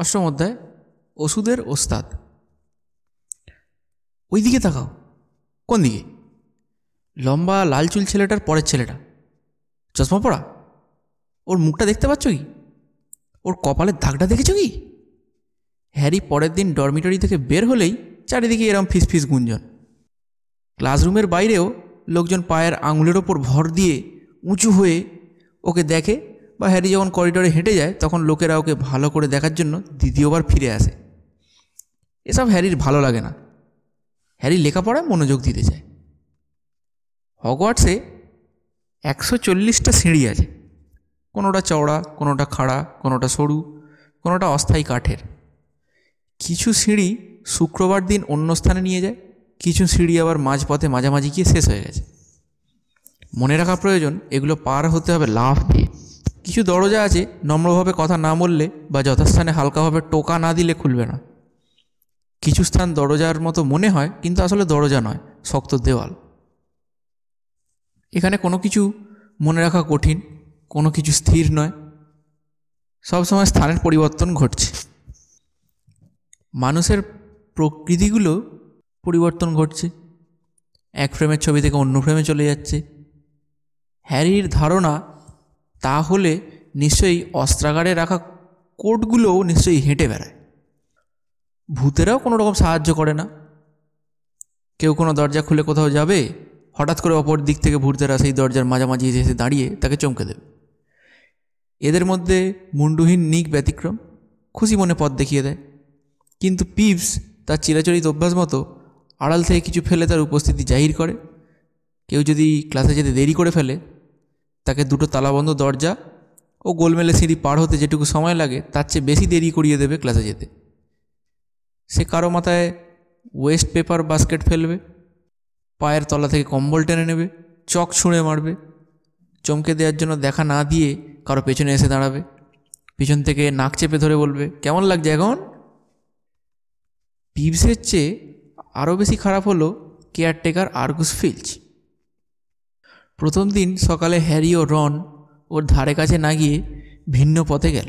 অষ্টম অধ্যায় ওষুধের ওস্তাদ ওই দিকে তাকাও কোন দিকে লম্বা লাল চুল ছেলেটার পরের ছেলেটা চশমা পড়া ওর মুখটা দেখতে পাচ্ছ কি ওর কপালের দাগটা দেখেছ কি হ্যারি পরের দিন ডরমিটরি থেকে বের হলেই চারিদিকে এরম ফিসফিস গুঞ্জন ক্লাসরুমের বাইরেও লোকজন পায়ের আঙুলের ওপর ভর দিয়ে উঁচু হয়ে ওকে দেখে বা হ্যারি যখন করিডরে হেঁটে যায় তখন লোকেরা ওকে ভালো করে দেখার জন্য দ্বিতীয়বার ফিরে আসে এসব হ্যারির ভালো লাগে না হ্যারি লেখাপড়ায় মনোযোগ দিতে চায় হগওয়ার্টসে একশো চল্লিশটা সিঁড়ি আছে কোনোটা চওড়া কোনোটা খাড়া কোনোটা সরু কোনোটা অস্থায়ী কাঠের কিছু সিঁড়ি শুক্রবার দিন অন্য স্থানে নিয়ে যায় কিছু সিঁড়ি আবার মাঝপথে মাঝামাঝি গিয়ে শেষ হয়ে গেছে মনে রাখা প্রয়োজন এগুলো পার হতে হবে লাভ দিয়ে কিছু দরজা আছে নম্রভাবে কথা না বললে বা যথাস্থানে হালকাভাবে টোকা না দিলে খুলবে না কিছু স্থান দরজার মতো মনে হয় কিন্তু আসলে দরজা নয় শক্ত দেওয়াল এখানে কোনো কিছু মনে রাখা কঠিন কোনো কিছু স্থির নয় সবসময় স্থানের পরিবর্তন ঘটছে মানুষের প্রকৃতিগুলো পরিবর্তন ঘটছে এক ফ্রেমের ছবি থেকে অন্য ফ্রেমে চলে যাচ্ছে হ্যারির ধারণা তাহলে নিশ্চয়ই অস্ত্রাগারে রাখা কোটগুলোও নিশ্চয়ই হেঁটে বেড়ায় ভূতেরাও কোনো রকম সাহায্য করে না কেউ কোনো দরজা খুলে কোথাও যাবে হঠাৎ করে অপর দিক থেকে ভূতেরা সেই দরজার মাঝামাঝি এসে দাঁড়িয়ে তাকে চমকে দেবে এদের মধ্যে মুন্ডুহীন নিক ব্যতিক্রম খুশি মনে পথ দেখিয়ে দেয় কিন্তু পিপস তার চিরাচরিত অভ্যাস মতো আড়াল থেকে কিছু ফেলে তার উপস্থিতি জাহির করে কেউ যদি ক্লাসে যেতে দেরি করে ফেলে তাকে দুটো তালাবন্ধ দরজা ও গোলমেলে সিঁড়ি পার হতে যেটুকু সময় লাগে তার চেয়ে বেশি দেরি করিয়ে দেবে ক্লাসে যেতে সে কারো মাথায় ওয়েস্ট পেপার বাস্কেট ফেলবে পায়ের তলা থেকে কম্বল টেনে নেবে চক ছুঁড়ে মারবে চমকে দেওয়ার জন্য দেখা না দিয়ে কারো পেছনে এসে দাঁড়াবে পিছন থেকে নাক চেপে ধরে বলবে কেমন লাগছে এখন পিপসের চেয়ে আরও বেশি খারাপ হলো কেয়ারটেকার আর্গুস ফিল্চ প্রথম দিন সকালে হ্যারি ও রন ওর ধারে কাছে না গিয়ে ভিন্ন পথে গেল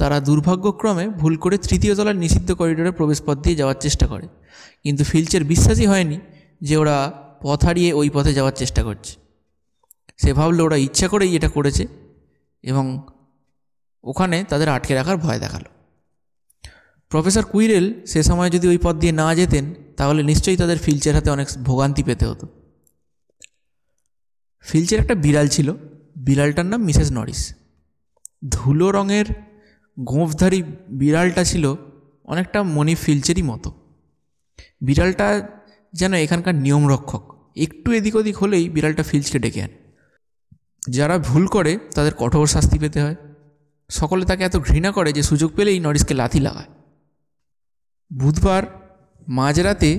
তারা দুর্ভাগ্যক্রমে ভুল করে তৃতীয় তলার নিষিদ্ধ করিডোরে প্রবেশপথ দিয়ে যাওয়ার চেষ্টা করে কিন্তু ফিলচের বিশ্বাসই হয়নি যে ওরা পথ হারিয়ে ওই পথে যাওয়ার চেষ্টা করছে সে ভাবলো ওরা ইচ্ছা করেই এটা করেছে এবং ওখানে তাদের আটকে রাখার ভয় দেখালো প্রফেসর কুইরেল সে সময় যদি ওই পথ দিয়ে না যেতেন তাহলে নিশ্চয়ই তাদের ফিলচের হাতে অনেক ভোগান্তি পেতে হতো ফিলচের একটা বিড়াল ছিল বিড়ালটার নাম মিসেস নরিস ধুলো রঙের গোঁফধারী বিড়ালটা ছিল অনেকটা মনি ফিলচেরই মতো বিড়ালটা যেন এখানকার নিয়ম রক্ষক একটু এদিক ওদিক হলেই বিড়ালটা ফিলচকে ডেকে আনে যারা ভুল করে তাদের কঠোর শাস্তি পেতে হয় সকলে তাকে এত ঘৃণা করে যে সুযোগ পেলেই নরিসকে লাথি লাগায় বুধবার মাঝরাতে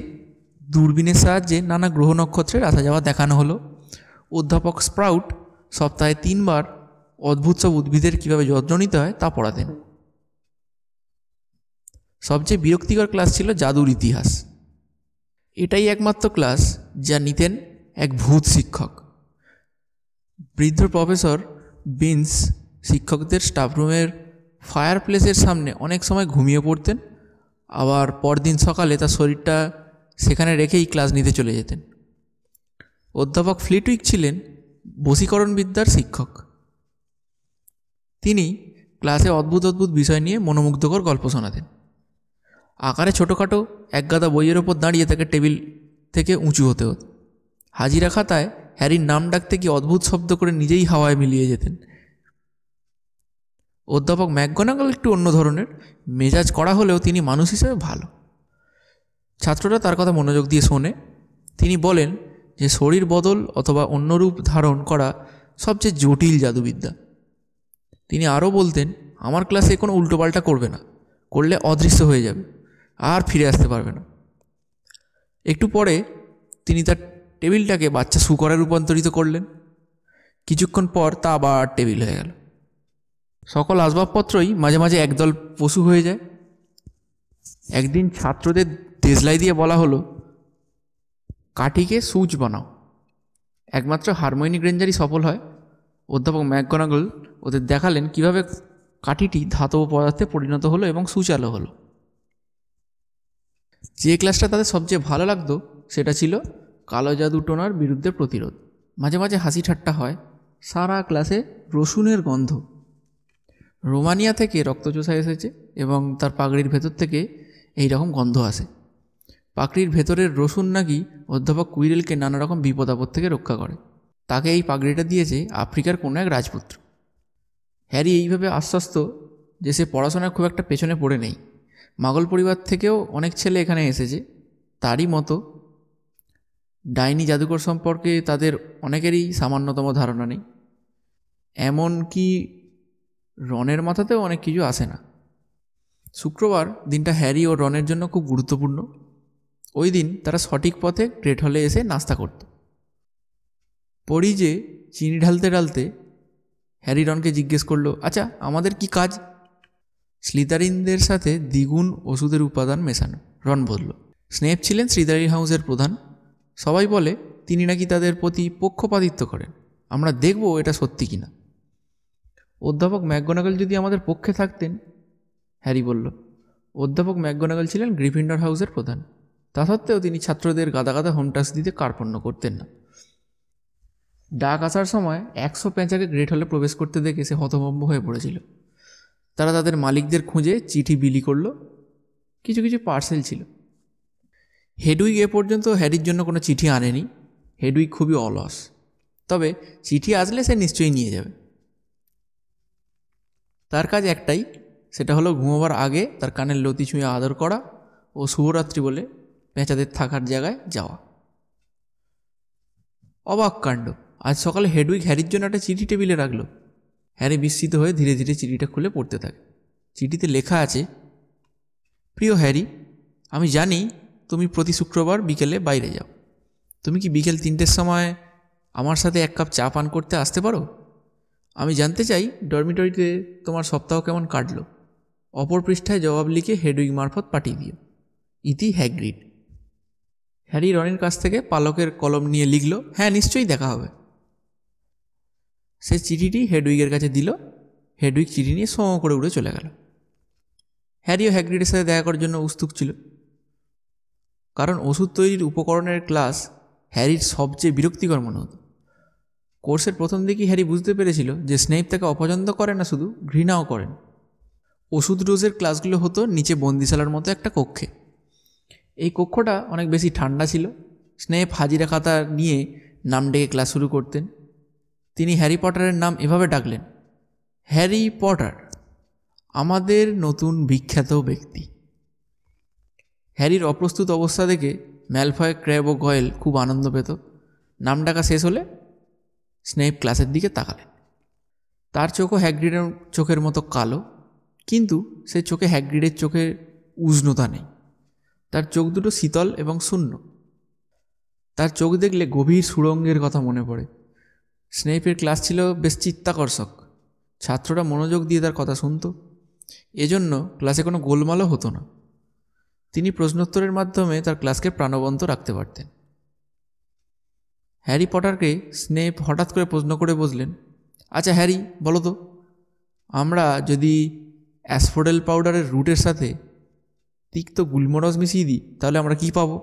দূরবীনের সাহায্যে নানা গ্রহ নক্ষত্রের আসা যাওয়া দেখানো হলো অধ্যাপক স্প্রাউট সপ্তাহে তিনবার অদ্ভুত সব উদ্ভিদের কীভাবে যত্ন নিতে হয় তা পড়াতেন সবচেয়ে বিরক্তিকর ক্লাস ছিল জাদুর ইতিহাস এটাই একমাত্র ক্লাস যা নিতেন এক ভূত শিক্ষক বৃদ্ধ প্রফেসর বিন্স শিক্ষকদের স্টাফরুমের ফায়ার প্লেসের সামনে অনেক সময় ঘুমিয়ে পড়তেন আবার পরদিন সকালে তার শরীরটা সেখানে রেখেই ক্লাস নিতে চলে যেতেন অধ্যাপক ফ্লিটুইক ছিলেন বশীকরণ বিদ্যার শিক্ষক তিনি ক্লাসে অদ্ভুত অদ্ভুত বিষয় নিয়ে মনোমুগ্ধকর গল্প শোনাতেন আকারে ছোটোখাটো একগাদা বইয়ের ওপর দাঁড়িয়ে তাকে টেবিল থেকে উঁচু হতে হতো হাজিরা খাতায় হ্যারির নাম ডাকতে গিয়ে অদ্ভুত শব্দ করে নিজেই হাওয়ায় মিলিয়ে যেতেন অধ্যাপক ম্যাকগনাগল একটু অন্য ধরনের মেজাজ করা হলেও তিনি মানুষ হিসেবে ভালো ছাত্ররা তার কথা মনোযোগ দিয়ে শোনে তিনি বলেন যে শরীর বদল অথবা অন্যরূপ ধারণ করা সবচেয়ে জটিল জাদুবিদ্যা তিনি আরও বলতেন আমার ক্লাসে কোনো উল্টোপাল্টা করবে না করলে অদৃশ্য হয়ে যাবে আর ফিরে আসতে পারবে না একটু পরে তিনি তার টেবিলটাকে বাচ্চা শুকরে রূপান্তরিত করলেন কিছুক্ষণ পর তা আবার টেবিল হয়ে গেল সকল আসবাবপত্রই মাঝে মাঝে একদল পশু হয়ে যায় একদিন ছাত্রদের দেশলাই দিয়ে বলা হলো কাঠিকে সুচ বানাও একমাত্র হারমোনিক রেঞ্জারই সফল হয় অধ্যাপক ম্যাকগনাগল ওদের দেখালেন কিভাবে কাঠিটি ধাতব পদার্থে পরিণত হলো এবং সুচালো হলো যে ক্লাসটা তাদের সবচেয়ে ভালো লাগতো সেটা ছিল কালো জাদু টোনার বিরুদ্ধে প্রতিরোধ মাঝে মাঝে হাসি ঠাট্টা হয় সারা ক্লাসে রসুনের গন্ধ রোমানিয়া থেকে রক্তচোষা এসেছে এবং তার পাগড়ির ভেতর থেকে এই রকম গন্ধ আসে পাগড়ির ভেতরের রসুন নাকি অধ্যাপক কুইরেলকে নানা রকম বিপদ আপদ থেকে রক্ষা করে তাকে এই পাগড়িটা দিয়েছে আফ্রিকার কোনো এক রাজপুত্র হ্যারি এইভাবে আশ্বস্ত যে সে পড়াশোনায় খুব একটা পেছনে পড়ে নেই মাগল পরিবার থেকেও অনেক ছেলে এখানে এসেছে তারই মতো ডাইনি জাদুকর সম্পর্কে তাদের অনেকেরই সামান্যতম ধারণা নেই এমনকি রনের মাথাতেও অনেক কিছু আসে না শুক্রবার দিনটা হ্যারি ও রনের জন্য খুব গুরুত্বপূর্ণ ওই দিন তারা সঠিক পথে গ্রেট হলে এসে নাস্তা করত পরি যে চিনি ঢালতে ঢালতে হ্যারি রনকে জিজ্ঞেস করলো আচ্ছা আমাদের কি কাজ স্লিতারিনদের সাথে দ্বিগুণ ওষুধের উপাদান মেশানো রন বলল স্নেপ ছিলেন শ্রীদারি হাউসের প্রধান সবাই বলে তিনি নাকি তাদের প্রতি পক্ষপাতিত্ব করেন আমরা দেখব এটা সত্যি কিনা অধ্যাপক ম্যাকগোনাগল যদি আমাদের পক্ষে থাকতেন হ্যারি বলল অধ্যাপক ম্যাকগোনাগল ছিলেন গ্রিফিন্ডার হাউসের প্রধান তা সত্ত্বেও তিনি ছাত্রদের গাদা গাদা হোমটাস্ক দিতে কার্পণ্য করতেন না ডাক আসার সময় একশো প্যাঁচাকে গ্রেট হলে প্রবেশ করতে দেখে সে হতভম্ব হয়ে পড়েছিল তারা তাদের মালিকদের খুঁজে চিঠি বিলি করলো কিছু কিছু পার্সেল ছিল হেডুই এ পর্যন্ত হ্যারির জন্য কোনো চিঠি আনেনি হেডুই খুবই অলস তবে চিঠি আসলে সে নিশ্চয়ই নিয়ে যাবে তার কাজ একটাই সেটা হলো ঘুমোবার আগে তার কানের লতি ছুঁয়ে আদর করা ও শুভরাত্রি বলে পেঁচাদের থাকার জায়গায় যাওয়া অবাক কাণ্ড আজ সকালে হেডউইক হ্যারির জন্য একটা চিঠি টেবিলে রাখলো হ্যারি বিস্মিত হয়ে ধীরে ধীরে চিঠিটা খুলে পড়তে থাকে চিঠিতে লেখা আছে প্রিয় হ্যারি আমি জানি তুমি প্রতি শুক্রবার বিকেলে বাইরে যাও তুমি কি বিকেল তিনটের সময় আমার সাথে এক কাপ চা পান করতে আসতে পারো আমি জানতে চাই ডরমিটরিতে তোমার সপ্তাহ কেমন কাটলো অপর পৃষ্ঠায় জবাব লিখে হেডউইক মারফত পাঠিয়ে দিও ইতি হ্যাগ্রিড হ্যারি রনির কাছ থেকে পালকের কলম নিয়ে লিখল হ্যাঁ নিশ্চয়ই দেখা হবে সে চিঠিটি হেডউইকের কাছে দিল হেডউইক চিঠি নিয়ে সম করে উড়ে চলে গেল হ্যারিও হ্যাগ্রিডের সাথে দেখা করার জন্য উস্তুক ছিল কারণ ওষুধ তৈরির উপকরণের ক্লাস হ্যারির সবচেয়ে বিরক্তিকর মনে হতো কোর্সের প্রথম দিকেই হ্যারি বুঝতে পেরেছিল যে স্নেপ তাকে অপছন্দ করে না শুধু ঘৃণাও করেন ওষুধ রোজের ক্লাসগুলো হতো নিচে বন্দিশালার মতো একটা কক্ষে এই কক্ষটা অনেক বেশি ঠান্ডা ছিল স্নেপ হাজিরা খাতা নিয়ে নাম ডেকে ক্লাস শুরু করতেন তিনি হ্যারি পটারের নাম এভাবে ডাকলেন হ্যারি পটার আমাদের নতুন বিখ্যাত ব্যক্তি হ্যারির অপ্রস্তুত অবস্থা দেখে ম্যালফয় ক্র্যাব ও গয়েল খুব আনন্দ পেত নাম ডাকা শেষ হলে স্নেপ ক্লাসের দিকে তাকালেন তার চোখও হ্যাগ্রিডের চোখের মতো কালো কিন্তু সে চোখে হ্যাগ্রিডের চোখের উষ্ণতা নেই তার চোখ দুটো শীতল এবং শূন্য তার চোখ দেখলে গভীর সুড়ঙ্গের কথা মনে পড়ে স্নেপের ক্লাস ছিল বেশ চিত্তাকর্ষক ছাত্ররা মনোযোগ দিয়ে তার কথা শুনত এজন্য ক্লাসে কোনো গোলমালও হতো না তিনি প্রশ্নোত্তরের মাধ্যমে তার ক্লাসকে প্রাণবন্ত রাখতে পারতেন হ্যারি পটারকে স্নেপ হঠাৎ করে প্রশ্ন করে বসলেন আচ্ছা হ্যারি বলো তো আমরা যদি অ্যাসফোডেল পাউডারের রুটের সাথে তিক্ত গুলমরস মিশিয়ে দিই তাহলে আমরা কি পাবো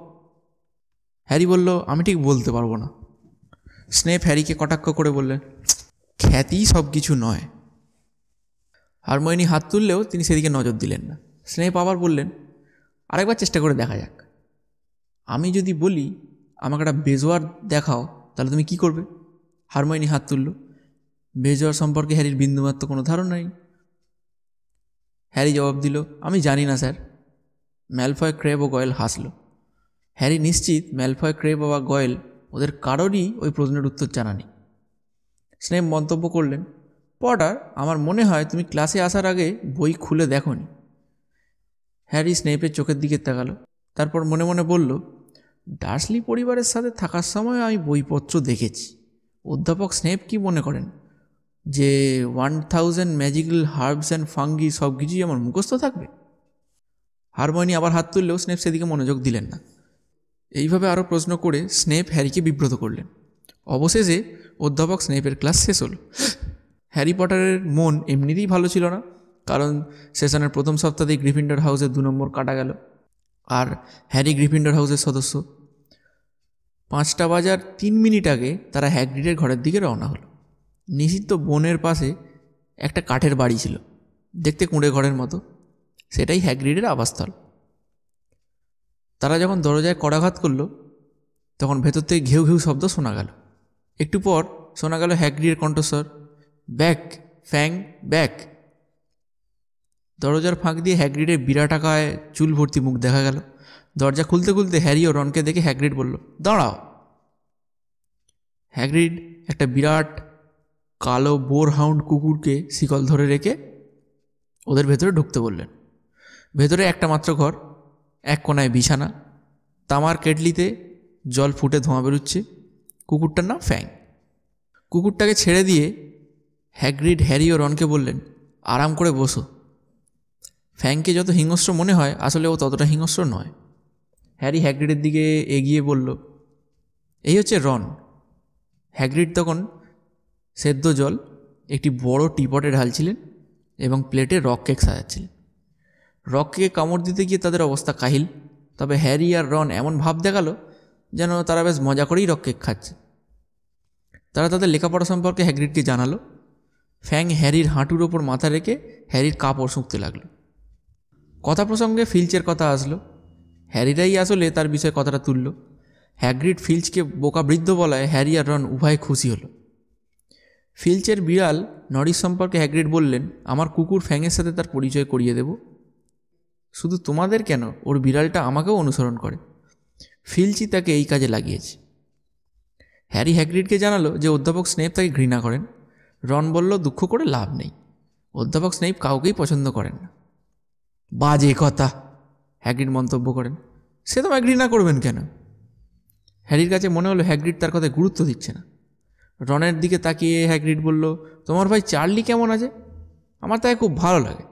হ্যারি বলল আমি ঠিক বলতে পারবো না স্নেপ হ্যারিকে কটাক্ষ করে বললেন খ্যাতি সব কিছু নয় হারমোয়নি হাত তুললেও তিনি সেদিকে নজর দিলেন না স্নেপ আবার বললেন আরেকবার চেষ্টা করে দেখা যাক আমি যদি বলি আমাকে একটা বেজোয়ার দেখাও তাহলে তুমি কি করবে হারমোয়নি হাত তুলল বেজোয়ার সম্পর্কে হ্যারির বিন্দুমাত্র কোনো ধারণা নেই হ্যারি জবাব দিল আমি জানি না স্যার ম্যালফয় ক্রেব ও গয়েল হাসল হ্যারি নিশ্চিত ম্যালফয় ক্রেব বা গয়েল ওদের কারোরই ওই প্রশ্নের উত্তর জানা নেই স্নেম মন্তব্য করলেন পটার আমার মনে হয় তুমি ক্লাসে আসার আগে বই খুলে দেখো নি হ্যারি স্নেপের চোখের দিকে তাকালো তারপর মনে মনে বলল ডার্সলি পরিবারের সাথে থাকার সময় আমি বইপত্র দেখেছি অধ্যাপক স্নেপ কি মনে করেন যে one thousand magical herbs and fungi সব কিছুই আমার মুখস্থ থাকবে হারমোনি আবার হাত তুললেও স্নেপ সেদিকে মনোযোগ দিলেন না এইভাবে আরও প্রশ্ন করে স্নেপ হ্যারিকে বিব্রত করলেন অবশেষে অধ্যাপক স্নেপের ক্লাস শেষ হল হ্যারি পটারের মন এমনিতেই ভালো ছিল না কারণ সেশনের প্রথম সপ্তাহেই গ্রিফিন্ডার হাউসের দু নম্বর কাটা গেল আর হ্যারি গ্রিফিন্ডার হাউসের সদস্য পাঁচটা বাজার তিন মিনিট আগে তারা হ্যাগ্রিডের ঘরের দিকে রওনা হলো নিষিদ্ধ বনের পাশে একটা কাঠের বাড়ি ছিল দেখতে কুঁড়ে ঘরের মতো সেটাই হ্যাগ্রিডের আবাসস্থল তারা যখন দরজায় কড়াঘাত করল তখন ভেতর থেকে ঘেউ ঘেউ শব্দ শোনা গেল একটু পর শোনা গেল হ্যাগ্রিডের কণ্ঠস্বর ব্যাক ফ্যাং ব্যাক দরজার ফাঁক দিয়ে হ্যাগ্রিডের বিরাটাকায় চুল ভর্তি মুখ দেখা গেল দরজা খুলতে খুলতে হ্যারি ও রনকে দেখে হ্যাগ্রিড বলল দাঁড়াও হ্যাগ্রিড একটা বিরাট কালো বোর হাউন্ড কুকুরকে শিকল ধরে রেখে ওদের ভেতরে ঢুকতে বললেন ভেতরে একটা মাত্র ঘর এক কোনায় বিছানা তামার কেটলিতে জল ফুটে ধোঁয়া বেরোচ্ছে কুকুরটার নাম ফ্যাং কুকুরটাকে ছেড়ে দিয়ে হ্যাগ্রিড হ্যারি ও রনকে বললেন আরাম করে বসো ফ্যাংকে যত হিংস্র মনে হয় আসলে ও ততটা হিংস্র নয় হ্যারি হ্যাগ্রিডের দিকে এগিয়ে বলল এই হচ্ছে রন হ্যাগ্রিড তখন সেদ্ধ জল একটি বড় টিপটে ঢালছিলেন এবং প্লেটে রক কেক সাজাচ্ছিলেন রককে কামড় দিতে গিয়ে তাদের অবস্থা কাহিল তবে হ্যারি আর রন এমন ভাব দেখালো যেন তারা বেশ মজা করেই রককে খাচ্ছে তারা তাদের লেখাপড়া সম্পর্কে হ্যাগ্রিডকে জানালো ফ্যাং হ্যারির হাঁটুর ওপর মাথা রেখে হ্যারির কাপড় শুঁকতে লাগলো কথা প্রসঙ্গে ফিলচের কথা আসলো হ্যারিরাই আসলে তার বিষয়ে কথাটা তুলল হ্যাগ্রিড ফিলচকে বৃদ্ধ বলায় হ্যারি আর রন উভয় খুশি হলো ফিলচের বিড়াল নরিস সম্পর্কে হ্যাগ্রিড বললেন আমার কুকুর ফ্যাংয়ের সাথে তার পরিচয় করিয়ে দেবো শুধু তোমাদের কেন ওর বিড়ালটা আমাকেও অনুসরণ করে ফিলচি তাকে এই কাজে লাগিয়েছে হ্যারি হ্যাগ্রিডকে জানালো যে অধ্যাপক স্নেপ তাকে ঘৃণা করেন রন বলল দুঃখ করে লাভ নেই অধ্যাপক স্নেপ কাউকেই পছন্দ করেন না বাজে কথা হ্যাগ্রিড মন্তব্য করেন সে তোমায় ঘৃণা করবেন কেন হ্যারির কাছে মনে হলো হ্যাগ্রিড তার কথায় গুরুত্ব দিচ্ছে না রনের দিকে তাকিয়ে হ্যাগ্রিড বলল তোমার ভাই চার্লি কেমন আছে আমার তাকে খুব ভালো লাগে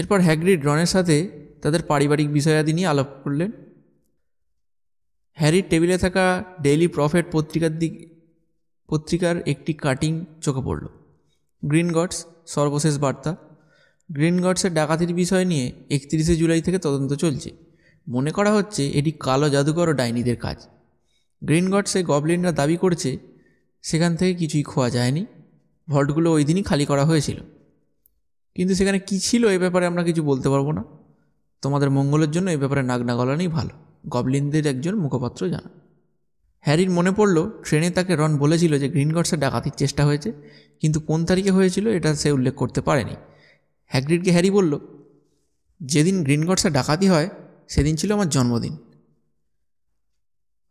এরপর হ্যাগ্রিড রনের সাথে তাদের পারিবারিক বিষয়াদি নিয়ে আলাপ করলেন হ্যারির টেবিলে থাকা ডেইলি প্রফেট পত্রিকার দিক পত্রিকার একটি কাটিং চোখে পড়ল গ্রিন গডস সর্বশেষ বার্তা গ্রিন গডসের ডাকাতির বিষয় নিয়ে একত্রিশে জুলাই থেকে তদন্ত চলছে মনে করা হচ্ছে এটি কালো জাদুকর ও ডাইনিদের কাজ গ্রিন গডসে গবলিনরা দাবি করছে সেখান থেকে কিছুই খোয়া যায়নি ভল্টগুলো ওই দিনই খালি করা হয়েছিল কিন্তু সেখানে কি ছিল এ ব্যাপারে আমরা কিছু বলতে পারবো না তোমাদের মঙ্গলের জন্য এ ব্যাপারে নাগনা না ভালো গবলিনদের একজন মুখপাত্র জানা হ্যারির মনে পড়ল ট্রেনে তাকে রন বলেছিল যে গ্রিনগটসে ডাকাতির চেষ্টা হয়েছে কিন্তু কোন তারিখে হয়েছিল এটা সে উল্লেখ করতে পারেনি হ্যাগ্রিডকে হ্যারি বলল যেদিন গ্রিনগটসে ডাকাতি হয় সেদিন ছিল আমার জন্মদিন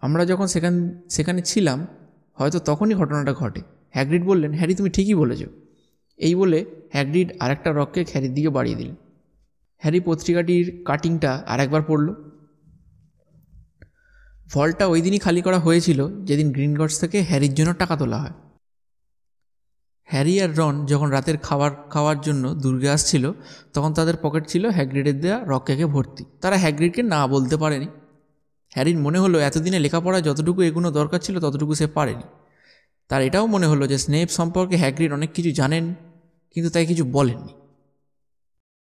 আমরা যখন সেখান সেখানে ছিলাম হয়তো তখনই ঘটনাটা ঘটে হ্যাগ্রিড বললেন হ্যারি তুমি ঠিকই বলেছো এই বলে হ্যাগ্রিড আরেকটা রককে হ্যারির দিকে বাড়িয়ে দিল হ্যারি পত্রিকাটির কাটিংটা আরেকবার পড়ল ফলটা ওই দিনই খালি করা হয়েছিল যেদিন গ্রিনগটস থেকে হ্যারির জন্য টাকা তোলা হয় হ্যারি আর রন যখন রাতের খাবার খাওয়ার জন্য দুর্গে আসছিল তখন তাদের পকেট ছিল হ্যাগ্রিডের দেওয়া রককেকে ভর্তি তারা হ্যাগ্রিডকে না বলতে পারেনি হ্যারির মনে হলো এতদিনে লেখাপড়া যতটুকু এগুনো দরকার ছিল ততটুকু সে পারেনি তার এটাও মনে হলো যে স্নেপ সম্পর্কে হ্যাগ্রিড অনেক কিছু জানেন কিন্তু তাই কিছু বলেননি